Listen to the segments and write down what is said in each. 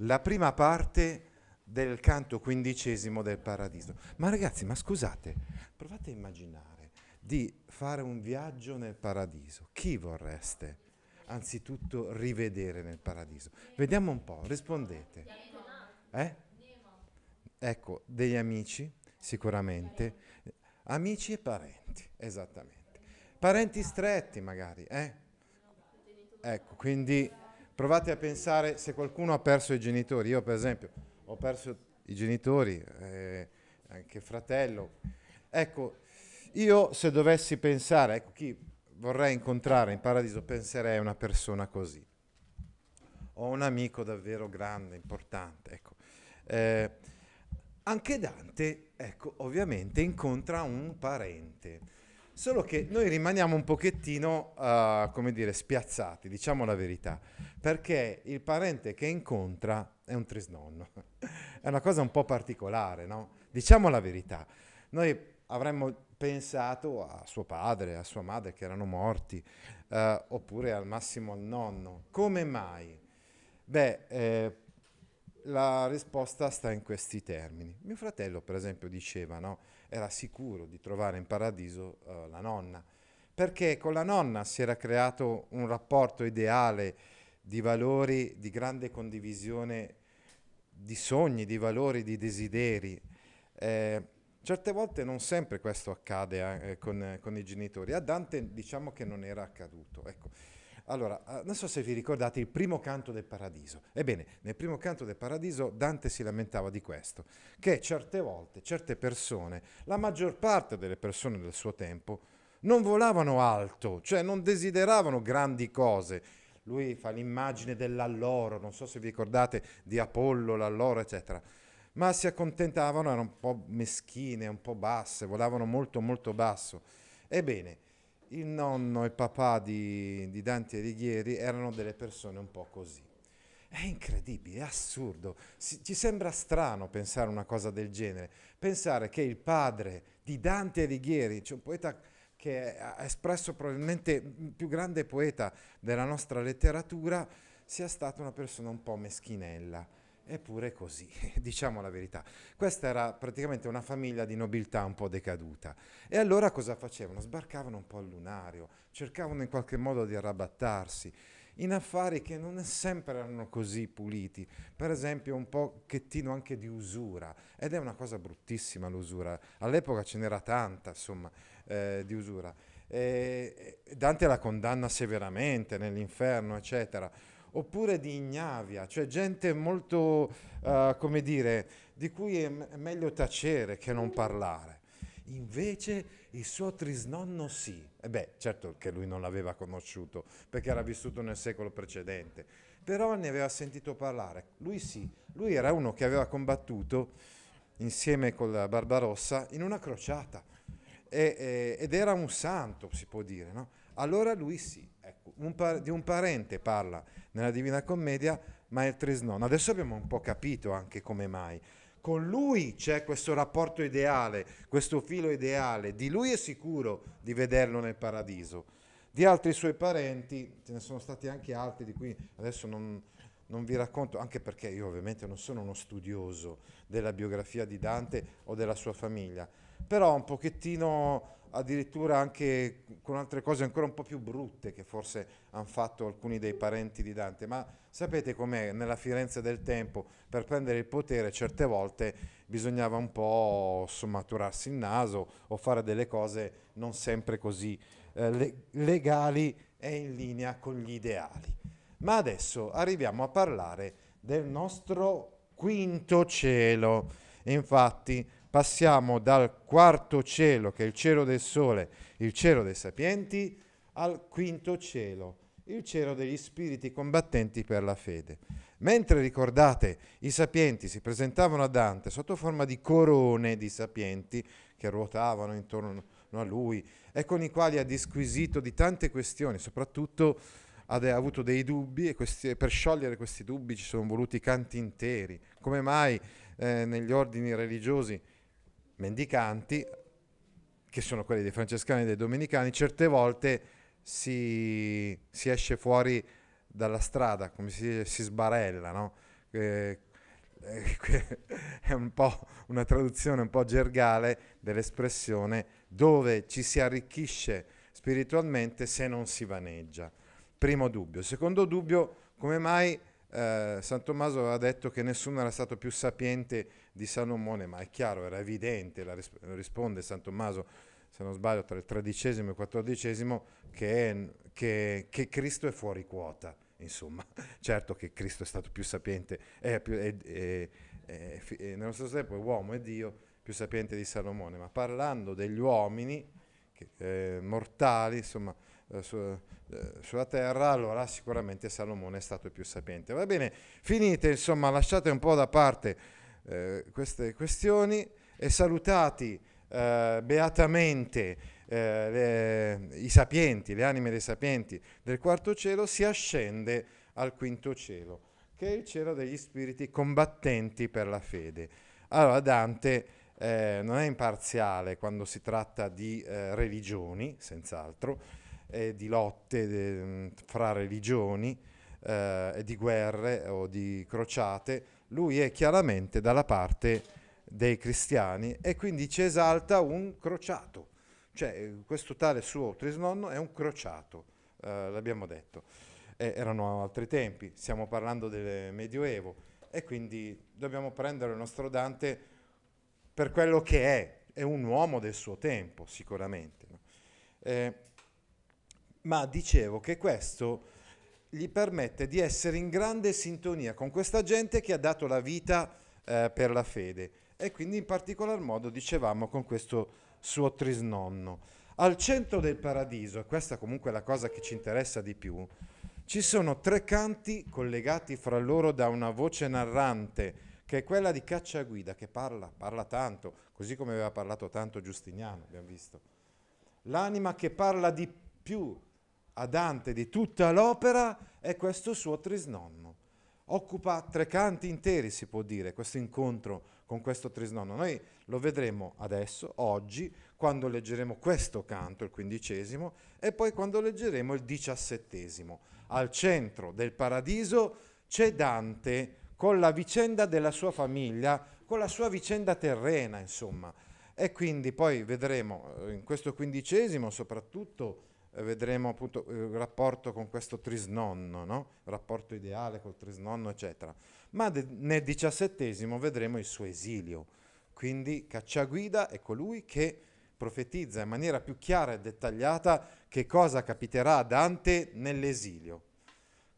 la prima parte del canto quindicesimo del paradiso. Ma ragazzi, ma scusate, provate a immaginare di fare un viaggio nel paradiso. Chi vorreste anzitutto rivedere nel paradiso? Vediamo un po', rispondete. Eh? Ecco, degli amici, sicuramente. Amici e parenti, esattamente. Parenti stretti magari, eh? Ecco, quindi Provate a pensare se qualcuno ha perso i genitori. Io per esempio ho perso i genitori, eh, anche fratello. Ecco, io se dovessi pensare, ecco chi vorrei incontrare in paradiso, penserei a una persona così. Ho un amico davvero grande, importante. Ecco. Eh, anche Dante, ecco, ovviamente incontra un parente. Solo che noi rimaniamo un pochettino, uh, come dire, spiazzati, diciamo la verità, perché il parente che incontra è un trisnonno. è una cosa un po' particolare, no? Diciamo la verità. Noi avremmo pensato a suo padre, a sua madre che erano morti, uh, oppure al massimo al nonno. Come mai? Beh, eh, la risposta sta in questi termini. Mio fratello, per esempio, diceva, no? era sicuro di trovare in paradiso eh, la nonna, perché con la nonna si era creato un rapporto ideale di valori, di grande condivisione di sogni, di valori, di desideri. Eh, certe volte non sempre questo accade eh, eh con, con, i genitori, a Dante diciamo che non era accaduto. Ecco. Allora, eh, non so se vi ricordate il primo canto del paradiso. Ebbene, nel primo canto del paradiso Dante si lamentava di questo, che certe volte, certe persone, la maggior parte delle persone del suo tempo, non volavano alto, cioè non desideravano grandi cose. Lui fa l'immagine dell'alloro, non so se vi ricordate di Apollo, l'alloro, eccetera ma si accontentavano, erano un po' meschine, un po' basse, volavano molto molto basso. Ebbene, il nonno e papà di, di Dante Alighieri erano delle persone un po' così. È incredibile, è assurdo. Si, ci sembra strano pensare una cosa del genere. Pensare che il padre di Dante Alighieri, cioè un poeta che ha espresso probabilmente il più grande poeta della nostra letteratura, sia stata una persona un po' meschinella. Eppure così, diciamo la verità. Questa era praticamente una famiglia di nobiltà un po' decaduta. E allora cosa facevano? Sbarcavano un po' al lunario, cercavano in qualche modo di arrabattarsi in affari che non sempre erano così puliti, per esempio un pochettino anche di usura, ed è una cosa bruttissima l'usura, all'epoca ce n'era tanta insomma eh, di usura. E Dante la condanna severamente nell'inferno, eccetera oppure di ignavia, cioè gente molto, uh, come dire, di cui è meglio tacere che non parlare. Invece il suo trisnonno sì. E eh beh, certo che lui non l'aveva conosciuto, perché era vissuto nel secolo precedente, però ne aveva sentito parlare. Lui sì, lui era uno che aveva combattuto insieme con la Barbarossa in una crociata e, e, ed era un santo, si può dire, no? allora lui sì. Ecco, un par- di un parente parla nella Divina Commedia, ma è il trisnono. Adesso abbiamo un po' capito anche come mai. Con lui c'è questo rapporto ideale, questo filo ideale, di lui è sicuro di vederlo nel paradiso. Di altri suoi parenti, ce ne sono stati anche altri di cui adesso non, non vi racconto, anche perché io ovviamente non sono uno studioso della biografia di Dante o della sua famiglia, però un pochettino addirittura anche con altre cose ancora un po' più brutte che forse hanno fatto alcuni dei parenti di Dante, ma sapete com'è nella Firenze del tempo, per prendere il potere certe volte bisognava un po' sommaturarsi il naso o fare delle cose non sempre così eh, le- legali e in linea con gli ideali. Ma adesso arriviamo a parlare del nostro quinto cielo. Infatti, passiamo dal quarto cielo, che è il cielo del sole, il cielo dei sapienti, al quinto cielo, il cielo degli spiriti combattenti per la fede. Mentre ricordate, i sapienti si presentavano a Dante sotto forma di corone di sapienti che ruotavano intorno a lui e con i quali ha disquisito di tante questioni, soprattutto ha avuto dei dubbi e questi, per sciogliere questi dubbi ci sono voluti canti interi. Come mai eh, negli ordini religiosi mendicanti, che sono quelli dei francescani e dei domenicani, certe volte si, si esce fuori dalla strada, come si, dice, si sbarella, no? eh, eh è un po' una traduzione un po' gergale dell'espressione dove ci si arricchisce spiritualmente se non si vaneggia. Primo dubbio. Secondo dubbio, come mai eh, San Tommaso aveva detto che nessuno era stato più sapiente di Salomone, ma è chiaro, era evidente, risp- risponde San Tommaso, se non sbaglio, tra il tredicesimo e il quattordicesimo, che, che, che Cristo è fuori quota. Insomma, certo che Cristo è stato più sapiente, è più, è, è, e nello stesso tempo è uomo e Dio più sapiente di Salomone, ma parlando degli uomini che, eh, mortali, insomma, eh, eh, sulla terra, allora sicuramente Salomone è stato più sapiente. Va bene, finite, insomma, lasciate un po' da parte eh, queste questioni e salutati eh, beatamente eh, le, i sapienti, le anime dei sapienti del quarto cielo, si ascende al quinto cielo, che è il cielo degli spiriti combattenti per la fede. Allora Dante eh, non è imparziale quando si tratta di eh, religioni, senz'altro, e eh, di lotte de, mm, fra religioni eh, e di guerre o di crociate, lui è chiaramente dalla parte dei cristiani e quindi ci esalta un crociato, cioè eh, questo tale suo Trisnonno è un crociato, eh, l'abbiamo detto. Eh, erano altri tempi, stiamo parlando del Medioevo e quindi dobbiamo prendere il nostro Dante per quello che è, è un uomo del suo tempo sicuramente. No? Eh, ma dicevo che questo gli permette di essere in grande sintonia con questa gente che ha dato la vita eh, per la fede e quindi in particolar modo dicevamo con questo suo trisnonno. Al centro del paradiso, e questa comunque è la cosa che ci interessa di più, ci sono tre canti collegati fra loro da una voce narrante, che è quella di Cacciaguida, che parla, parla tanto, così come aveva parlato tanto Giustiniano, abbiamo visto. L'anima che parla di più a Dante di tutta l'opera è questo suo trisnonno. Occupa tre canti interi, si può dire, questo incontro con questo trisnonno. Noi lo vedremo adesso, oggi, quando leggeremo questo canto, il quindicesimo, e poi quando leggeremo il diciassettesimo. Al centro del paradiso c'è Dante con la vicenda della sua famiglia, con la sua vicenda terrena, insomma. E quindi poi vedremo eh, in questo quindicesimo soprattutto eh, vedremo appunto eh, il rapporto con questo trisnonno, no? il rapporto ideale col trisnonno, eccetera. Ma de- nel diciassettesimo vedremo il suo esilio. Quindi Cacciaguida è colui che profetizza in maniera più chiara e dettagliata che cosa capiterà a Dante nell'esilio.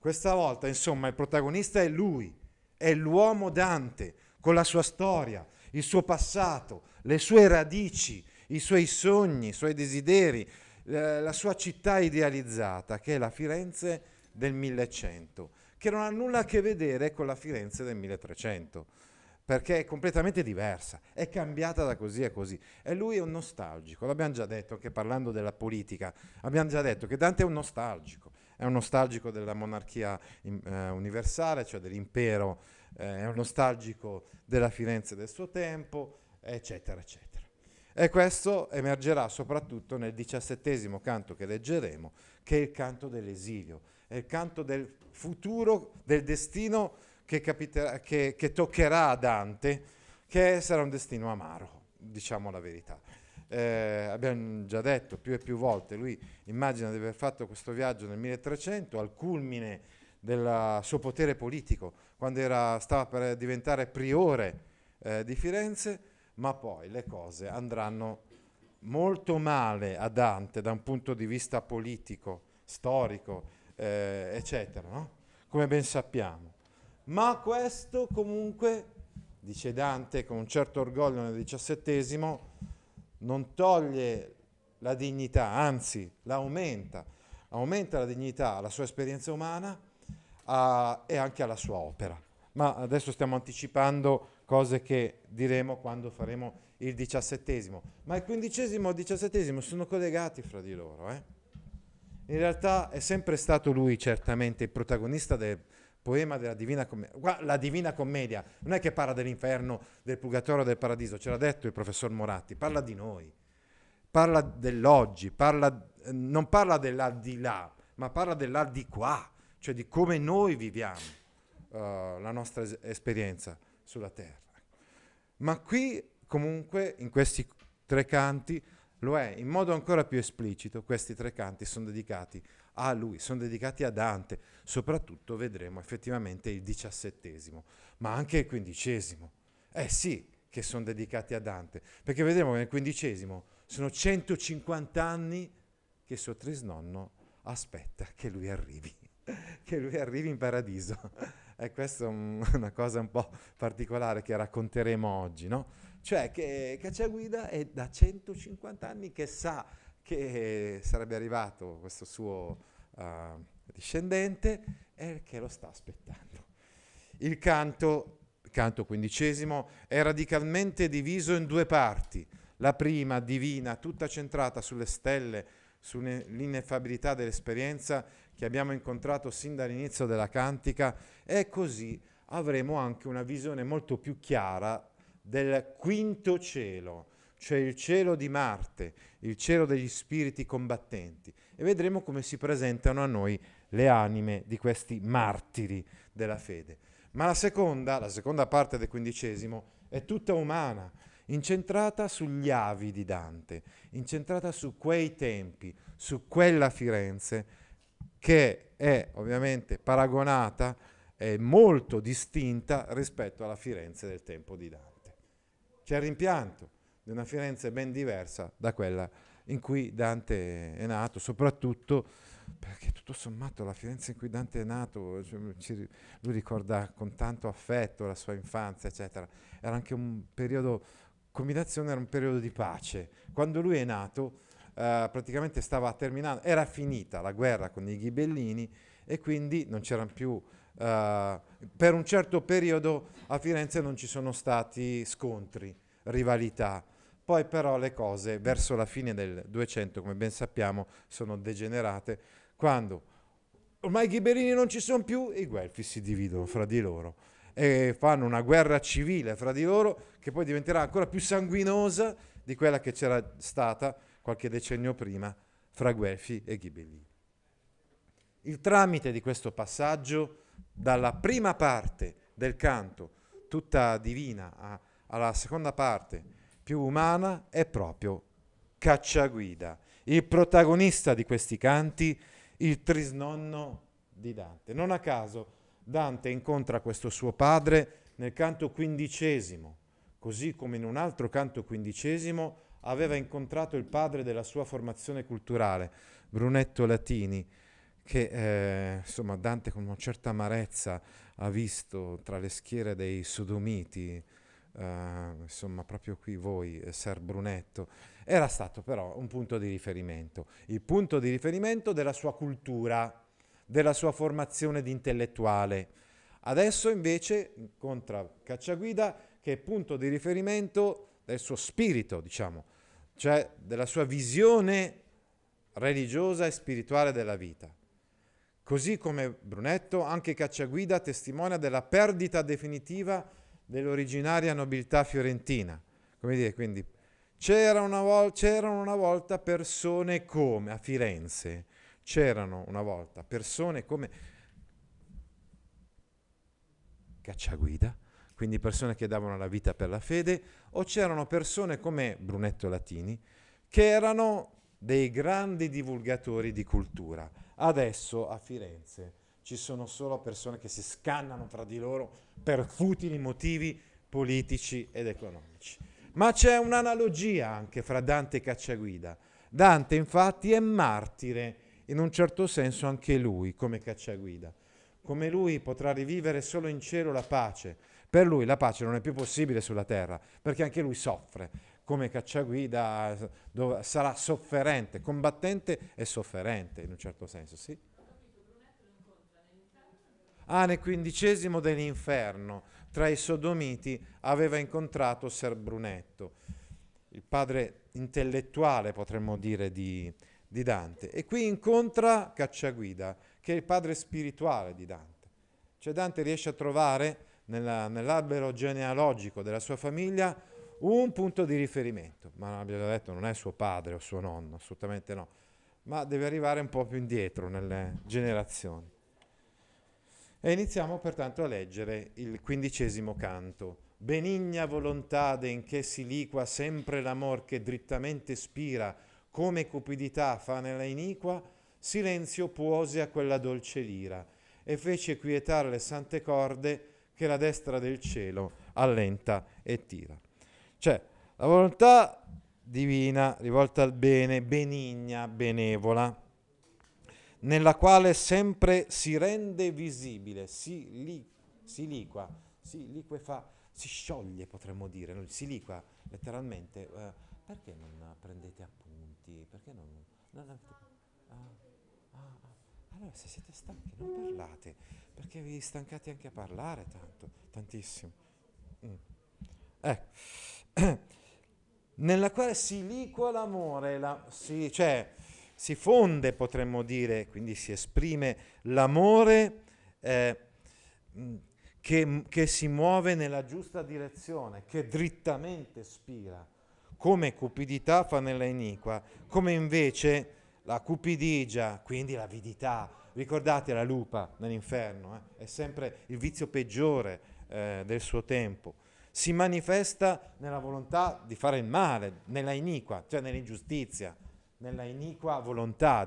Questa volta, insomma, il protagonista è lui, è l'uomo Dante, con la sua storia, il suo passato, le sue radici, i suoi sogni, i suoi desideri, eh, la sua città idealizzata, che è la Firenze del 1100, che non ha nulla a che vedere con la Firenze del 1300, perché è completamente diversa, è cambiata da così a così. E lui è un nostalgico, l'abbiamo già detto anche parlando della politica, abbiamo già detto che Dante è un nostalgico, è un nostalgico della monarchia eh, universale, cioè dell'impero, eh, è un nostalgico della Firenze del suo tempo, eccetera, eccetera. E questo emergerà soprattutto nel diciassettesimo canto che leggeremo, che è il canto dell'esilio, è il canto del futuro, del destino che, capiterà, che, che toccherà a Dante, che sarà un destino amaro, diciamo la verità. Eh, abbiamo già detto più e più volte, lui immagina di aver fatto questo viaggio nel 1300 al culmine del suo potere politico, quando era, stava per diventare priore eh, di Firenze, ma poi le cose andranno molto male a Dante da un punto di vista politico, storico, eh, eccetera, no? come ben sappiamo. Ma questo comunque, dice Dante con un certo orgoglio nel XVII, non toglie la dignità, anzi l'aumenta, aumenta la dignità alla sua esperienza umana a, e anche alla sua opera. Ma adesso stiamo anticipando cose che diremo quando faremo il diciassettesimo. Ma il quindicesimo e il diciassettesimo sono collegati fra di loro. Eh? In realtà è sempre stato lui certamente il protagonista del poema della Divina Commedia. La Divina Commedia non è che parla dell'inferno, del purgatorio, del paradiso, ce l'ha detto il professor Moratti, parla di noi, parla dell'oggi, parla, non parla dell'aldilà, ma parla dell'aldì qua, cioè di come noi viviamo uh, la nostra es- esperienza sulla terra. Ma qui comunque in questi tre canti lo è in modo ancora più esplicito, questi tre canti sono dedicati a lui, sono dedicati a Dante, soprattutto vedremo effettivamente il diciassettesimo, ma anche il quindicesimo. Eh sì che sono dedicati a Dante, perché vedremo che nel quindicesimo sono 150 anni che suo trisnonno aspetta che lui arrivi, che lui arrivi in paradiso. E questa è un, una cosa un po' particolare che racconteremo oggi, no? Cioè che Cacciaguida è da 150 anni che sa che sarebbe arrivato questo suo uh, discendente e che lo sta aspettando. Il canto, canto quindicesimo, è radicalmente diviso in due parti. La prima, divina, tutta centrata sulle stelle, sull'ineffabilità dell'esperienza, che abbiamo incontrato sin dall'inizio della cantica e così avremo anche una visione molto più chiara del quinto cielo, cioè il cielo di Marte, il cielo degli spiriti combattenti e vedremo come si presentano a noi le anime di questi martiri della fede. Ma la seconda, la seconda parte del quindicesimo, è tutta umana, incentrata sugli avi di Dante, incentrata su quei tempi, su quella Firenze che è ovviamente paragonata è molto distinta rispetto alla Firenze del tempo di Dante. C'è il rimpianto di una Firenze ben diversa da quella in cui Dante è nato, soprattutto perché tutto sommato la Firenze in cui Dante è nato, cioè, lui ricorda con tanto affetto la sua infanzia, eccetera. Era anche un periodo, combinazione era un periodo di pace. Quando lui è nato eh, praticamente stava terminando, era finita la guerra con i ghibellini e quindi non c'erano più... Eh, per un certo periodo a Firenze non ci sono stati scontri, rivalità. Poi però le cose verso la fine del 200, come ben sappiamo, sono degenerate quando ormai i ghibellini non ci sono più i guelfi si dividono fra di loro e fanno una guerra civile fra di loro che poi diventerà ancora più sanguinosa di quella che c'era stata qualche decennio prima fra Guelfi e Ghibellini. Il tramite di questo passaggio dalla prima parte del canto, tutta divina, a, alla seconda parte più umana, è proprio Cacciaguida, il protagonista di questi canti, il trisnonno di Dante. Non a caso Dante incontra questo suo padre nel canto quindicesimo, così come in un altro canto quindicesimo aveva incontrato il padre della sua formazione culturale, Brunetto Latini, che eh, insomma Dante con una certa amarezza ha visto tra le schiere dei sodomiti, eh, insomma proprio qui voi, eh, Ser Brunetto, era stato però un punto di riferimento, il punto di riferimento della sua cultura, della sua formazione di intellettuale. Adesso invece incontra Cacciaguida che è punto di riferimento del suo spirito, diciamo, cioè della sua visione religiosa e spirituale della vita. Così come Brunetto, anche Cacciaguida testimonia della perdita definitiva dell'originaria nobiltà fiorentina. Come dire, quindi, c'era una vol- c'erano una volta persone come, a Firenze, c'erano una volta persone come Cacciaguida, quindi persone che davano la vita per la fede, o c'erano persone come Brunetto Latini, che erano dei grandi divulgatori di cultura. Adesso a Firenze ci sono solo persone che si scannano fra di loro per futili motivi politici ed economici. Ma c'è un'analogia anche fra Dante e Cacciaguida. Dante infatti è martire, in un certo senso anche lui, come Cacciaguida. Come lui potrà rivivere solo in cielo la pace, per lui la pace non è più possibile sulla terra, perché anche lui soffre, come cacciaguida sarà sofferente, combattente e sofferente in un certo senso, sì? Ah, nel quindicesimo dell'inferno, tra i sodomiti, aveva incontrato Ser Brunetto, il padre intellettuale, potremmo dire, di, di Dante. E qui incontra Cacciaguida, che è il padre spirituale di Dante. Cioè Dante riesce a trovare nella, nell'albero genealogico della sua famiglia un punto di riferimento. Ma abbiamo detto non è suo padre o suo nonno, assolutamente no, ma deve arrivare un po' più indietro nelle generazioni. E iniziamo pertanto a leggere il quindicesimo canto. Benigna volontà in che si liqua sempre l'amor che drittamente spira, come cupidità fa nella iniqua, silenzio puose a quella dolce lira, e fece quietare le sante corde che la destra del cielo allenta e tira. Cioè, la volontà divina rivolta al bene, benigna, benevola, nella quale sempre si rende visibile, si, li, si liqua, si liquefa, si scioglie, potremmo dire, no, si liqua letteralmente. Eh, perché non prendete appunti? Perché non... non ah, ah, ah. Allora, se siete stanchi, non parlate perché vi stancate anche a parlare tanto, tantissimo. Mm. Ecco. Nella quale si liqua l'amore, la, si, cioè si fonde, potremmo dire, quindi si esprime l'amore eh, mm, che, che si muove nella giusta direzione, che drittamente spira, come cupidità fa nella iniqua, come invece la cupidigia, quindi l'avidità, Ricordate la lupa nell'inferno, eh? è sempre il vizio peggiore eh, del suo tempo. Si manifesta nella volontà di fare il male, nella iniqua, cioè nell'ingiustizia, nella iniqua volontà.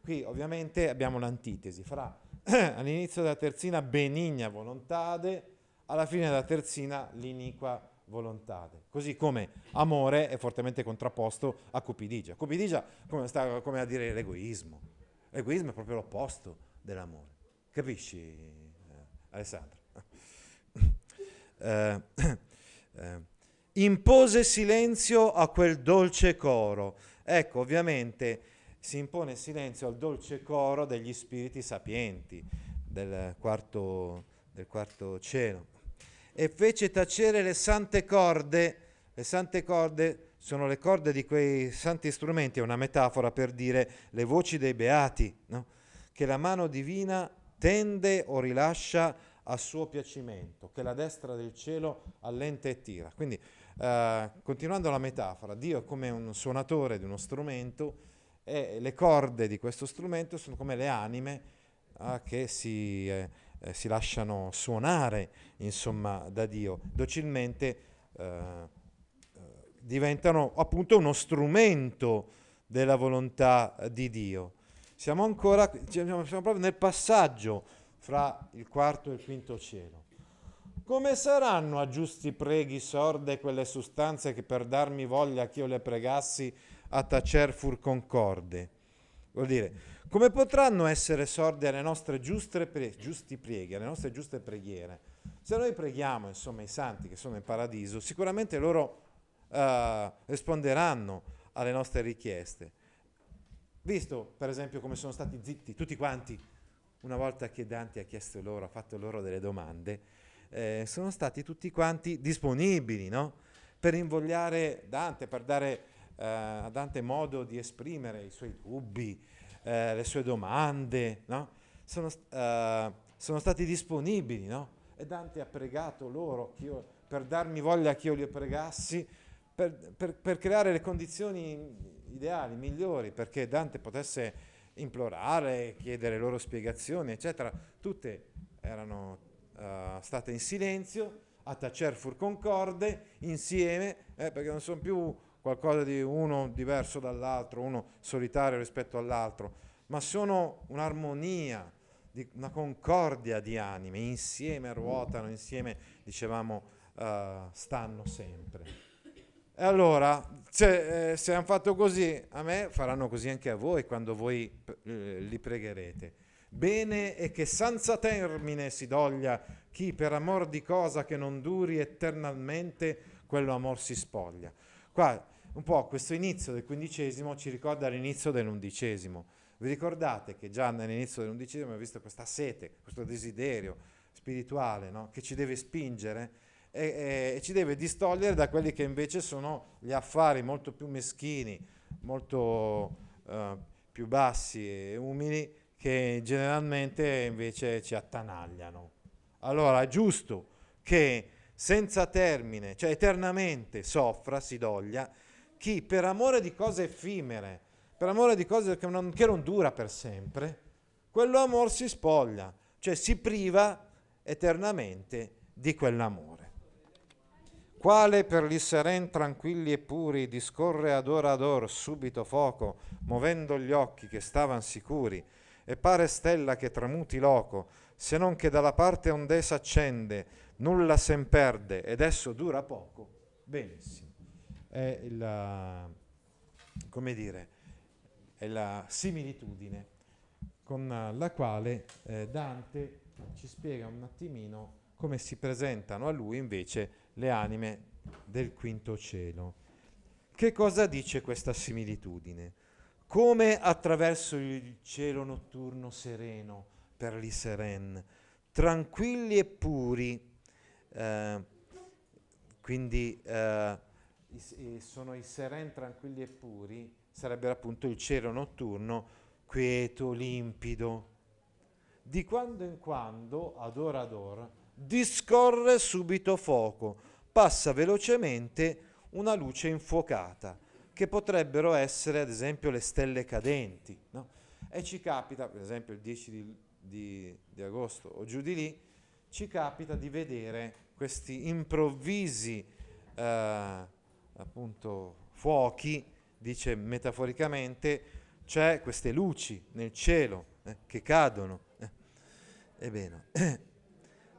Qui ovviamente abbiamo l'antitesi fra all'inizio della terzina benigna volontade, alla fine della terzina l'iniqua volontade. Così come amore è fortemente contrapposto a cupidigia. Cupidigia come, sta, come a dire l'egoismo L'egoismo è proprio l'opposto dell'amore. Capisci, eh, Alessandro? eh, eh, impose silenzio a quel dolce coro. Ecco, ovviamente si impone silenzio al dolce coro degli spiriti sapienti del quarto, del quarto cielo. E fece tacere le sante corde, le sante corde sono le corde di quei santi strumenti, è una metafora per dire le voci dei beati, no? che la mano divina tende o rilascia a suo piacimento, che la destra del cielo allenta e tira. Quindi, eh, continuando la metafora, Dio è come un suonatore di uno strumento e le corde di questo strumento sono come le anime eh, che si, eh, eh, si, lasciano suonare, insomma, da Dio, docilmente eh, diventano appunto uno strumento della volontà di Dio. Siamo ancora siamo proprio nel passaggio fra il quarto e il quinto cielo. Come saranno a giusti preghi sorde quelle sostanze che per darmi voglia che io le pregassi a tacer fur concorde? Vuol dire, come potranno essere sorde alle nostre giuste pre- giusti preghi, alle nostre giuste preghiere? Se noi preghiamo, insomma, i santi che sono in paradiso, sicuramente loro eh, risponderanno alle nostre richieste. Visto per esempio come sono stati zitti tutti quanti una volta che Dante ha chiesto loro, ha fatto loro delle domande, eh, sono stati tutti quanti disponibili no? per invogliare Dante, per dare eh, a Dante modo di esprimere i suoi dubbi, eh, le sue domande, no? sono, eh, sono, stati disponibili no? e Dante ha pregato loro io, per darmi voglia che io li pregassi, per, per, per creare le condizioni ideali, migliori, perché Dante potesse implorare, chiedere loro spiegazioni, eccetera, tutte erano uh, state in silenzio, a tacer fur concorde, insieme, eh, perché non sono più qualcosa di uno diverso dall'altro, uno solitario rispetto all'altro, ma sono un'armonia, una concordia di anime, insieme ruotano, insieme, dicevamo, uh, stanno sempre. E allora, se, eh, se hanno fatto così a me, faranno così anche a voi quando voi eh, li pregherete. Bene e che senza termine si doglia chi per amor di cosa che non duri eternamente, quello amor si spoglia. Qua, un po' questo inizio del quindicesimo ci ricorda l'inizio dell'undicesimo. Vi ricordate che già nell'inizio dell'undicesimo abbiamo visto questa sete, questo desiderio spirituale no? che ci deve spingere e, e, ci deve distogliere da quelli che invece sono gli affari molto più meschini, molto eh, più bassi e umili che generalmente invece ci attanagliano. Allora è giusto che senza termine, cioè eternamente, soffra, si doglia, chi per amore di cose effimere, per amore di cose che non, che non dura per sempre, quello amor si spoglia, cioè si priva eternamente di quell'amore quale per gli seren tranquilli e puri discorre ad ora ad or subito foco, movendo gli occhi che stavan sicuri, e pare stella che tramuti loco, se non che dalla parte onde s'accende, nulla sen perde ed esso dura poco. Benissimo. È la, come dire, è la similitudine con la quale eh, Dante ci spiega un attimino come si presentano a lui invece le anime del quinto cielo. Che cosa dice questa similitudine? Come attraverso il cielo notturno sereno per gli seren, tranquilli e puri, eh, quindi eh, sono i seren tranquilli e puri, sarebbe appunto il cielo notturno quieto, limpido. Di quando in quando, ad ora ad ora, discorre subito fuoco, passa velocemente una luce infuocata, che potrebbero essere ad esempio le stelle cadenti. No? E ci capita, per esempio il 10 di, di, di agosto o giù di lì, ci capita di vedere questi improvvisi eh, appunto fuochi, dice metaforicamente, cioè queste luci nel cielo eh, che cadono. Eh. Ebbene,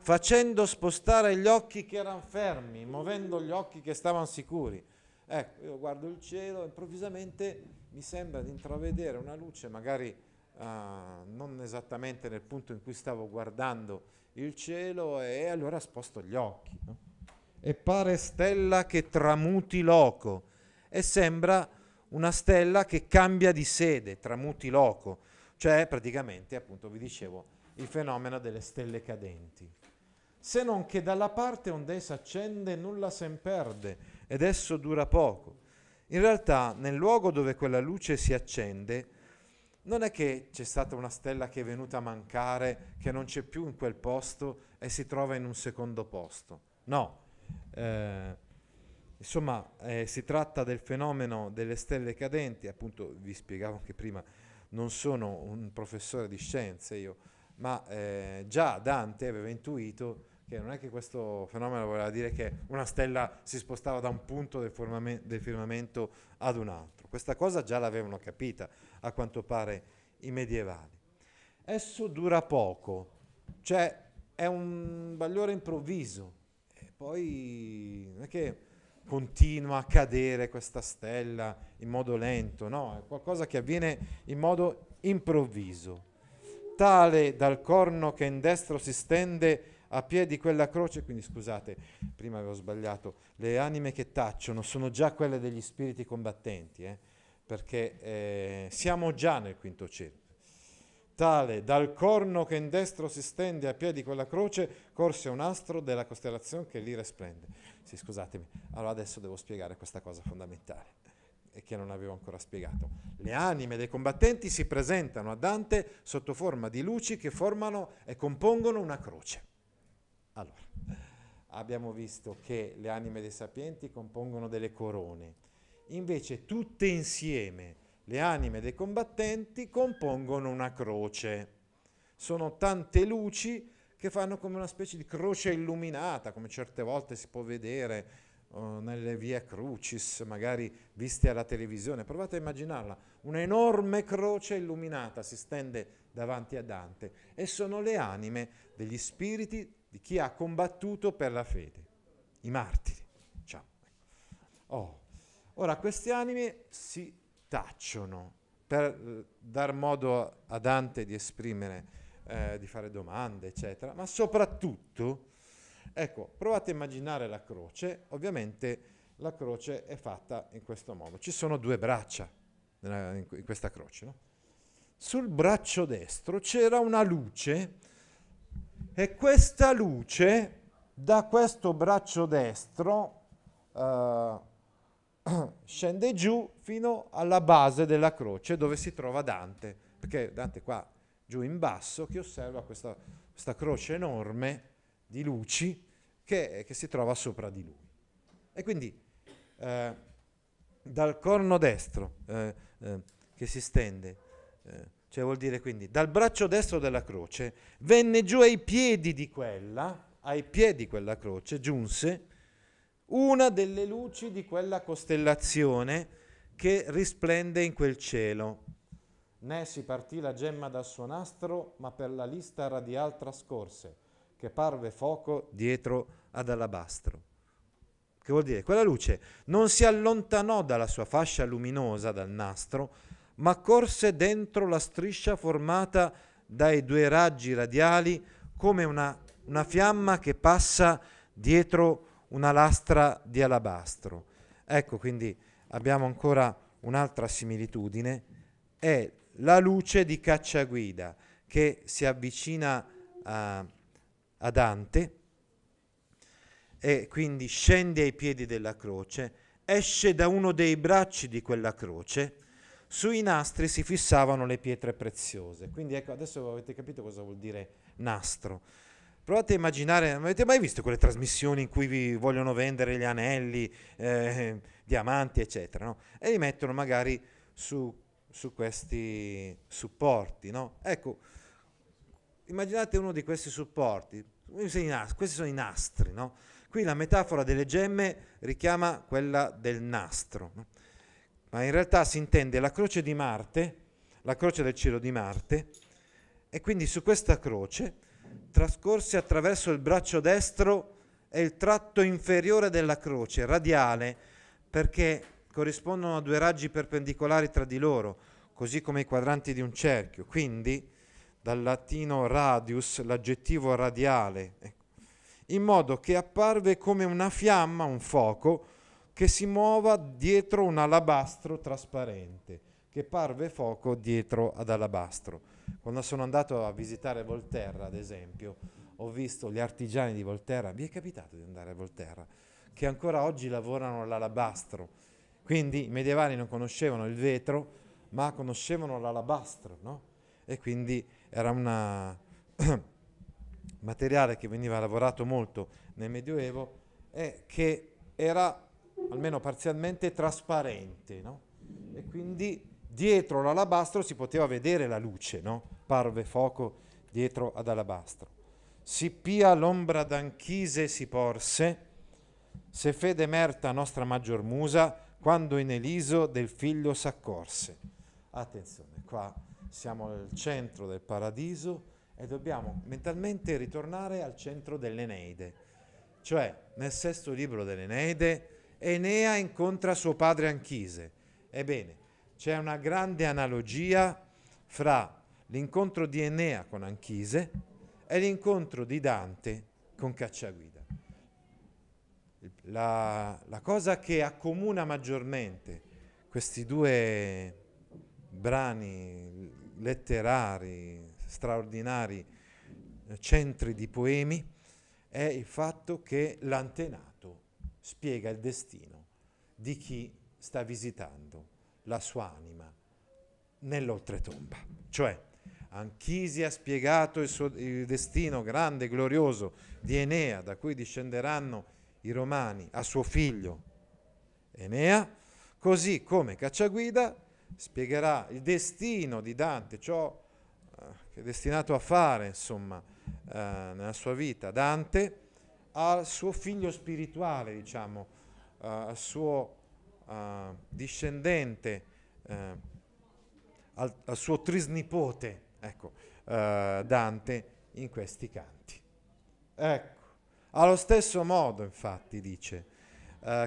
facendo spostare gli occhi che erano fermi, muovendo gli occhi che stavano sicuri. Ecco, io guardo il cielo, e improvvisamente mi sembra di intravedere una luce, magari uh, non esattamente nel punto in cui stavo guardando il cielo, e allora sposto gli occhi. No? E pare stella che tramuti loco, e sembra una stella che cambia di sede, tramuti loco, cioè praticamente, appunto, vi dicevo, il fenomeno delle stelle cadenti se non che dalla parte onde s'accende nulla sen perde, ed esso dura poco. In realtà, nel luogo dove quella luce si accende, non è che c'è stata una stella che è venuta a mancare, che non c'è più in quel posto e si trova in un secondo posto. No. Eh, insomma, eh, si tratta del fenomeno delle stelle cadenti, appunto vi spiegavo anche prima, non sono un professore di scienze io, ma eh, già Dante aveva intuito che non è che questo fenomeno voleva dire che una stella si spostava da un punto del, formame, del firmamento ad un altro. Questa cosa già l'avevano capita, a quanto pare, i medievali. Esso dura poco, cioè è un bagliore improvviso e poi non è che continua a cadere questa stella in modo lento, no, è qualcosa che avviene in modo improvviso. Tale dal corno che in destro si stende a piedi quella croce, quindi scusate, prima avevo sbagliato, le anime che tacciono sono già quelle degli spiriti combattenti, eh? perché eh, siamo già nel quinto cielo. Tale, dal corno che in destro si stende a piedi quella croce, corse un astro della costellazione che lì resplende. Sì, scusatemi, allora adesso devo spiegare questa cosa fondamentale e eh, che non avevo ancora spiegato. Le anime dei combattenti si presentano a Dante sotto forma di luci che formano e compongono una croce. Allora, abbiamo visto che le anime dei sapienti compongono delle corone, invece tutte insieme le anime dei combattenti compongono una croce. Sono tante luci che fanno come una specie di croce illuminata, come certe volte si può vedere eh, nelle vie crucis, magari viste alla televisione. Provate a immaginarla, un'enorme croce illuminata si stende davanti a Dante e sono le anime degli spiriti di chi ha combattuto per la fede, i martiri. Ciao. Oh. Ora queste anime si tacciono per eh, dar modo a Dante di esprimere, eh, di fare domande, eccetera, ma soprattutto, ecco, provate a immaginare la croce, ovviamente la croce è fatta in questo modo, ci sono due braccia in questa croce, no? Sul braccio destro c'era una luce e questa luce da questo braccio destro eh, scende giù fino alla base della croce dove si trova Dante, perché Dante qua giù in basso che osserva questa, questa croce enorme di luci che, che, si trova sopra di lui. E quindi eh, dal corno destro eh, eh che si stende eh, cioè vuol dire quindi dal braccio destro della croce venne giù ai piedi di quella, ai piedi di quella croce giunse una delle luci di quella costellazione che risplende in quel cielo. Né si partì la gemma dal suo nastro, ma per la lista radial trascorse, che parve fuoco dietro ad alabastro. Che vuol dire? Quella luce non si allontanò dalla sua fascia luminosa, dal nastro, ma corse dentro la striscia formata dai due raggi radiali come una, una fiamma che passa dietro una lastra di alabastro. Ecco quindi abbiamo ancora un'altra similitudine, è la luce di Cacciaguida che si avvicina a, a Dante e quindi scende ai piedi della croce, esce da uno dei bracci di quella croce sui nastri si fissavano le pietre preziose. Quindi ecco, adesso avete capito cosa vuol dire nastro. Provate a immaginare, avete mai visto quelle trasmissioni in cui vi vogliono vendere gli anelli, eh, diamanti, eccetera, no? E li mettono magari su, su questi supporti, no? Ecco, immaginate uno di questi supporti, questi sono i nastri, no? Qui la metafora delle gemme richiama quella del nastro, no? ma in realtà si intende la croce di Marte, la croce del cielo di Marte, e quindi su questa croce, trascorse attraverso il braccio destro e il tratto inferiore della croce, radiale, perché corrispondono a due raggi perpendicolari tra di loro, così come i quadranti di un cerchio. Quindi, dal latino radius, l'aggettivo radiale, ecco. in modo che apparve come una fiamma, un fuoco, che si muova dietro un alabastro trasparente, che parve fuoco dietro ad alabastro. Quando sono andato a visitare Volterra, ad esempio, ho visto gli artigiani di Volterra, vi è capitato di andare a Volterra, che ancora oggi lavorano all'alabastro. Quindi i medievali non conoscevano il vetro, ma conoscevano l'alabastro, no? E quindi era un materiale che veniva lavorato molto nel Medioevo e che era almeno parzialmente trasparente, no? E quindi dietro l'alabastro si poteva vedere la luce, no? Parve fuoco dietro ad alabastro. Si pia l'ombra d'anchise si porse, se fede merta nostra maggior musa, quando in Eliso del figlio s'accorse. Attenzione, qua siamo al centro del paradiso e dobbiamo mentalmente ritornare al centro dell'Eneide, cioè nel sesto libro dell'Eneide Enea incontra suo padre Anchise. Ebbene, c'è una grande analogia fra l'incontro di Enea con Anchise e l'incontro di Dante con Cacciaguida. La, la cosa che accomuna maggiormente questi due brani letterari straordinari, eh, centri di poemi, è il fatto che l'antenato spiega il destino di chi sta visitando la sua anima nell'oltretomba. Cioè, Anchisi ha spiegato il, suo, il destino grande e glorioso di Enea, da cui discenderanno i romani, a suo figlio Enea, così come Cacciaguida spiegherà il destino di Dante, ciò eh, che è destinato a fare, insomma, eh, nella sua vita Dante, al suo figlio spirituale, diciamo, uh, al suo uh, discendente, uh, al, al, suo trisnipote, ecco, Dante in questi canti. Ecco, allo stesso modo, infatti, dice,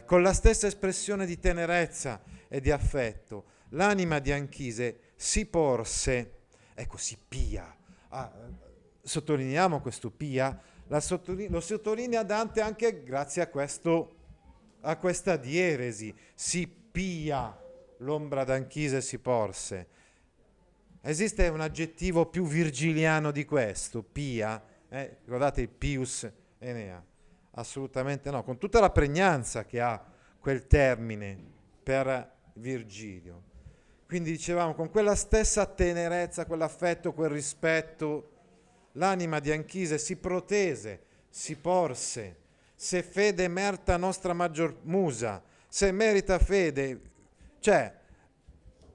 con la stessa espressione di tenerezza e di affetto, l'anima di Anchise si porse, ecco, si pia, ah, sottolineiamo questo pia, sottoline- lo sottolinea Dante anche grazie a, questo, a questa dieresi. Si pia l'ombra d'Anchise si porse. Esiste un aggettivo più virgiliano di questo, pia? Eh, ricordate il pius Enea? Assolutamente no, con tutta la pregnanza che ha quel termine per Virgilio. Quindi dicevamo, con quella stessa tenerezza, quell'affetto, quel rispetto l'anima di Anchise si protese, si porse. Se fede merta nostra maggior musa, se merita fede, cioè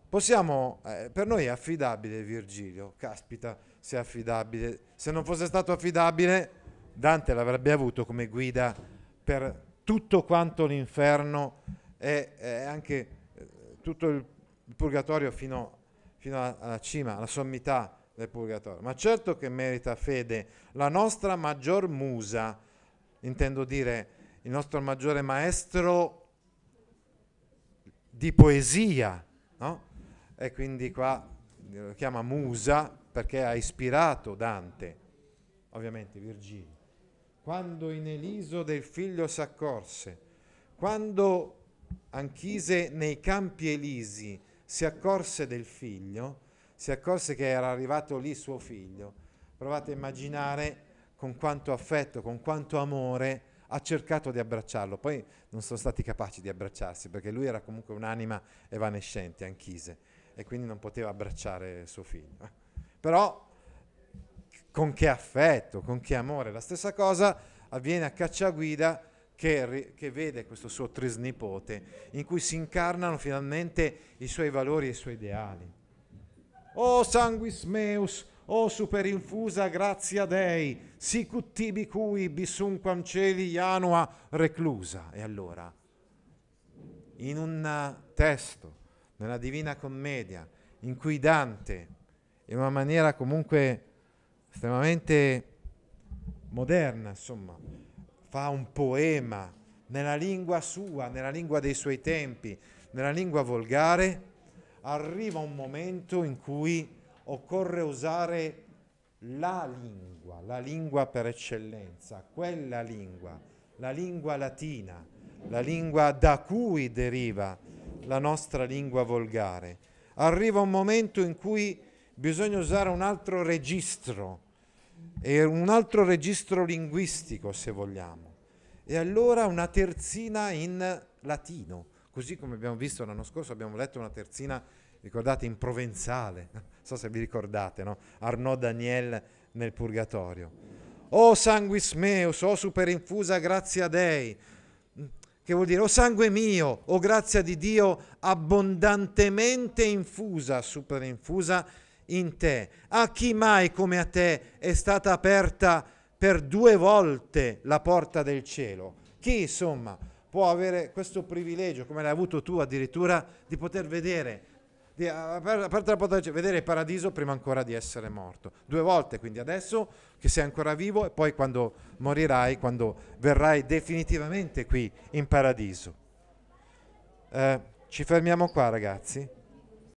possiamo, eh, per noi è affidabile Virgilio, caspita se è affidabile, se non fosse stato affidabile Dante l'avrebbe avuto come guida per tutto quanto l'inferno e, e anche eh, tutto il purgatorio fino, fino alla cima, alla sommità del purgatorio. Ma certo che merita fede la nostra maggior musa, intendo dire il nostro maggiore maestro di poesia, no? E quindi qua lo chiama musa perché ha ispirato Dante, ovviamente Virgilio. Quando in Eliso del figlio s'accorse, quando Anchise nei campi Elisi si accorse del figlio, si accorse che era arrivato lì suo figlio. Provate a immaginare con quanto affetto, con quanto amore ha cercato di abbracciarlo. Poi non sono stati capaci di abbracciarsi perché lui era comunque un'anima evanescente, anchise, e quindi non poteva abbracciare suo figlio. Però con che affetto, con che amore. La stessa cosa avviene a Cacciaguida che, che vede questo suo trisnipote in cui si incarnano finalmente i suoi valori e i suoi ideali. O sanguis meus, o superinfusa grazia Dei, sicut tibi cui bisunquam celi janua reclusa. E allora, in un eh, testo, nella Divina Commedia, in cui Dante, in una maniera comunque estremamente moderna, insomma, fa un poema nella lingua sua, nella lingua dei suoi tempi, nella lingua volgare, arriva un momento in cui occorre usare la lingua, la lingua per eccellenza, quella lingua, la lingua latina, la lingua da cui deriva la nostra lingua volgare. Arriva un momento in cui bisogna usare un altro registro, un altro registro linguistico se vogliamo. E allora una terzina in latino, Così come abbiamo visto l'anno scorso, abbiamo letto una terzina, ricordate, in provenzale, non so se vi ricordate, no? Arnaud Daniel nel Purgatorio. O sanguis meus, o superinfusa grazia Dei, mm, che vuol dire o sangue mio, o grazia di Dio abbondantemente infusa, superinfusa in te. A chi mai come a te è stata aperta per due volte la porta del cielo? Chi, insomma, può avere questo privilegio, come l'hai avuto tu addirittura, di poter vedere, di eh, poter vedere il paradiso prima ancora di essere morto. Due volte, quindi adesso che sei ancora vivo e poi quando morirai, quando verrai definitivamente qui in paradiso. Eh, ci fermiamo qua ragazzi.